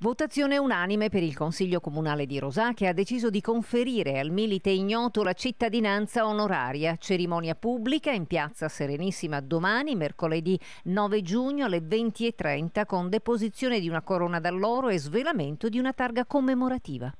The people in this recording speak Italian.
Votazione unanime per il Consiglio Comunale di Rosà che ha deciso di conferire al milite ignoto la cittadinanza onoraria. Cerimonia pubblica in piazza Serenissima domani, mercoledì 9 giugno alle 20.30 con deposizione di una corona d'alloro e svelamento di una targa commemorativa.